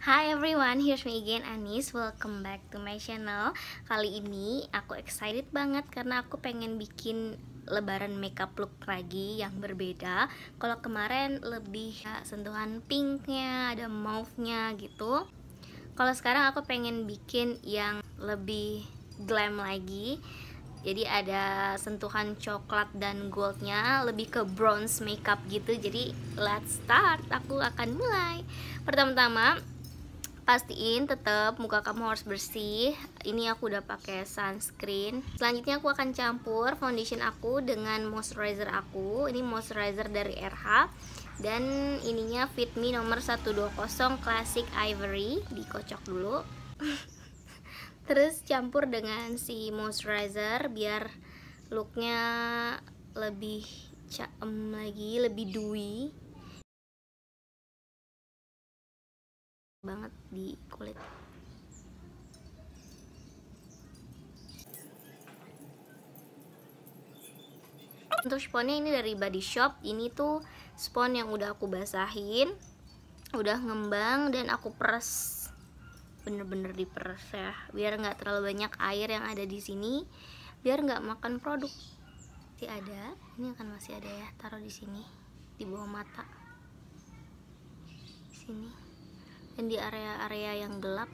Hi everyone, here's me again Anis. Welcome back to my channel. Kali ini aku excited banget karena aku pengen bikin lebaran makeup look lagi yang berbeda. Kalau kemarin lebih ya, sentuhan pinknya, ada mauve-nya gitu. Kalau sekarang aku pengen bikin yang lebih glam lagi. Jadi ada sentuhan coklat dan goldnya, lebih ke bronze makeup gitu. Jadi let's start. Aku akan mulai. Pertama-tama pastiin tetap muka kamu harus bersih ini aku udah pakai sunscreen selanjutnya aku akan campur foundation aku dengan moisturizer aku ini moisturizer dari RH dan ininya Fit Me nomor 120 Classic Ivory dikocok dulu terus campur dengan si moisturizer biar looknya lebih caem lagi lebih dewy banget di kulit untuk sponnya ini dari Body Shop ini tuh spon yang udah aku basahin udah ngembang dan aku peres bener-bener diperes ya biar nggak terlalu banyak air yang ada di sini biar nggak makan produk masih ada ini akan masih ada ya taruh di sini di bawah mata di sini dan di area-area yang gelap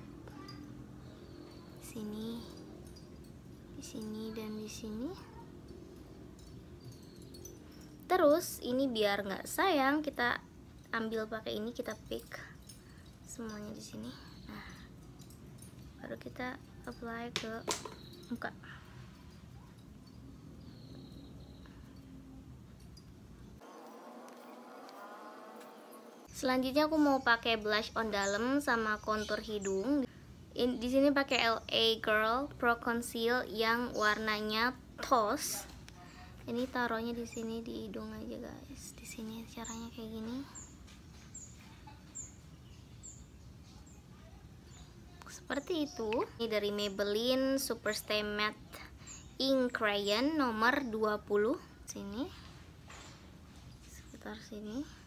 sini di sini dan di sini terus ini biar nggak sayang kita ambil pakai ini kita pick semuanya di sini nah baru kita apply ke muka selanjutnya aku mau pakai blush on dalam sama contour hidung In, di sini pakai LA Girl Pro Conceal yang warnanya toast ini taruhnya di sini di hidung aja guys di sini caranya kayak gini seperti itu ini dari Maybelline Superstay Matte Ink Crayon nomor 20 sini sekitar sini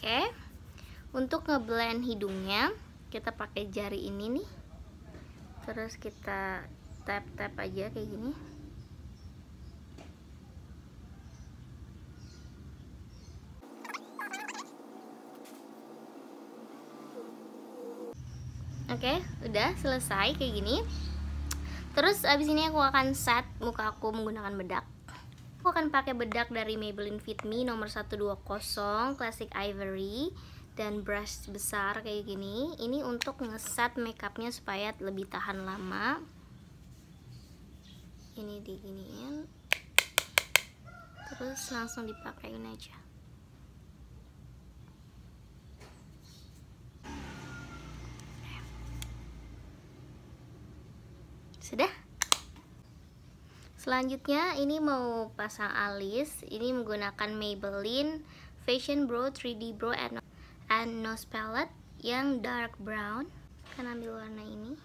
Oke. Untuk ngeblend hidungnya, kita pakai jari ini nih. Terus kita tap-tap aja kayak gini. Oke, udah selesai kayak gini. Terus abis ini aku akan set muka aku menggunakan bedak aku akan pakai bedak dari Maybelline Fit Me nomor 120 Classic Ivory dan brush besar kayak gini ini untuk ngeset makeupnya supaya lebih tahan lama ini diginiin terus langsung dipakaiin aja Selanjutnya ini mau pasang alis. Ini menggunakan Maybelline Fashion Brow 3D Brow and Nose Palette yang dark brown. Akan ambil warna ini.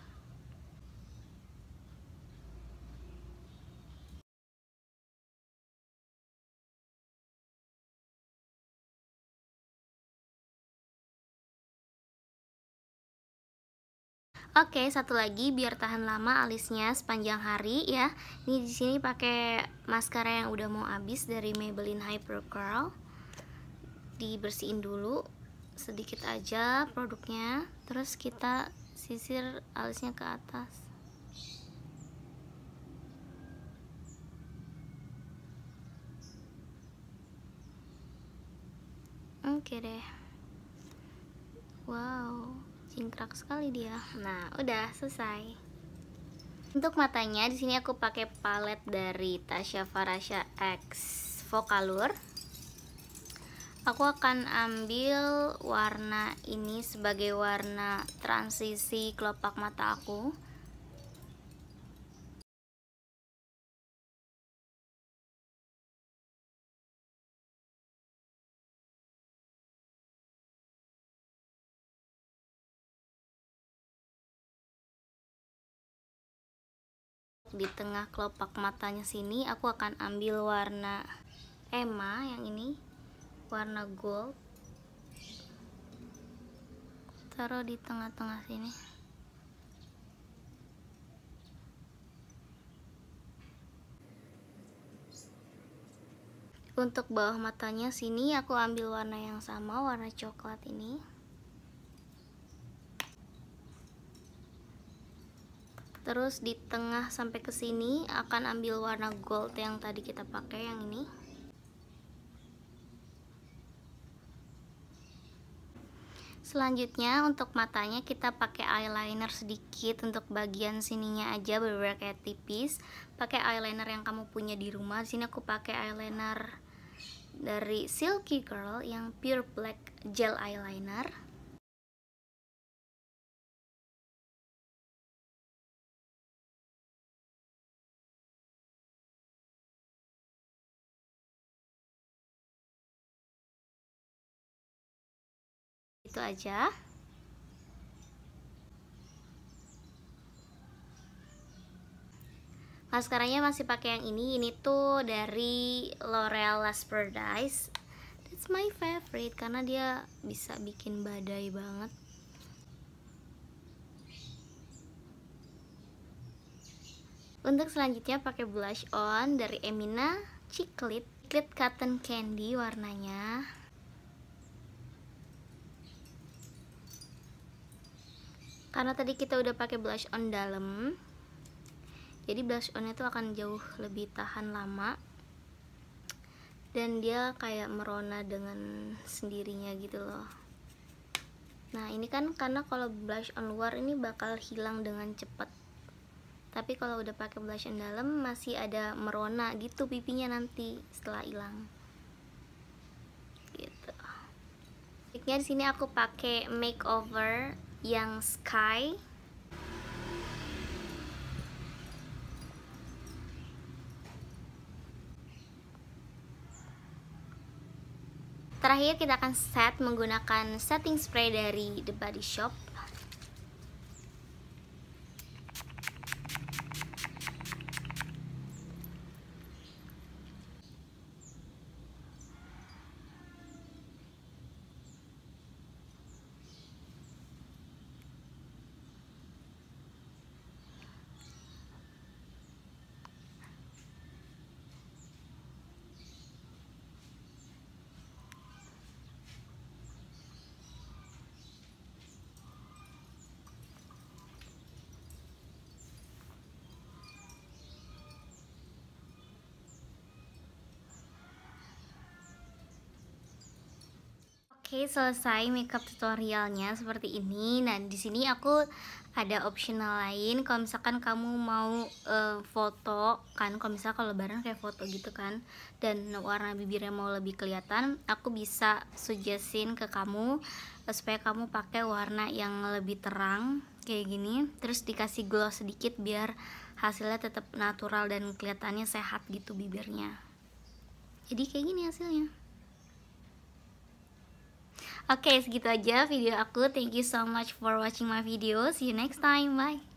Oke, satu lagi biar tahan lama alisnya sepanjang hari ya. Ini di sini pakai maskara yang udah mau habis dari Maybelline Hyper Curl. Dibersihin dulu sedikit aja produknya, terus kita sisir alisnya ke atas. Oke deh. Wow cingkrak sekali dia nah udah selesai untuk matanya di sini aku pakai palet dari Tasha Farasha X Vocalour aku akan ambil warna ini sebagai warna transisi kelopak mata aku di tengah kelopak matanya sini aku akan ambil warna Emma yang ini warna gold taruh di tengah-tengah sini untuk bawah matanya sini aku ambil warna yang sama warna coklat ini terus di tengah sampai ke sini akan ambil warna gold yang tadi kita pakai yang ini selanjutnya untuk matanya kita pakai eyeliner sedikit untuk bagian sininya aja beberapa kayak tipis pakai eyeliner yang kamu punya di rumah sini aku pakai eyeliner dari Silky Girl yang pure black gel eyeliner itu aja maskaranya masih pakai yang ini ini tuh dari L'Oreal Last Paradise that's my favorite karena dia bisa bikin badai banget untuk selanjutnya pakai blush on dari Emina Ciclit Ciclit Cotton Candy warnanya karena tadi kita udah pakai blush on dalam jadi blush on itu akan jauh lebih tahan lama dan dia kayak merona dengan sendirinya gitu loh nah ini kan karena kalau blush on luar ini bakal hilang dengan cepat tapi kalau udah pakai blush on dalam masih ada merona gitu pipinya nanti setelah hilang gitu Ini di sini aku pakai makeover yang sky Terakhir kita akan set menggunakan setting spray dari The Body Shop Oke, selesai makeup tutorialnya seperti ini. Nah, di sini aku ada optional lain kalau misalkan kamu mau uh, foto kan kalau misalkan kalau lebaran kayak foto gitu kan dan warna bibirnya mau lebih kelihatan, aku bisa suggestin ke kamu uh, supaya kamu pakai warna yang lebih terang kayak gini, terus dikasih glow sedikit biar hasilnya tetap natural dan kelihatannya sehat gitu bibirnya. Jadi kayak gini hasilnya. Oke, okay, segitu aja video aku. Thank you so much for watching my video. See you next time. Bye.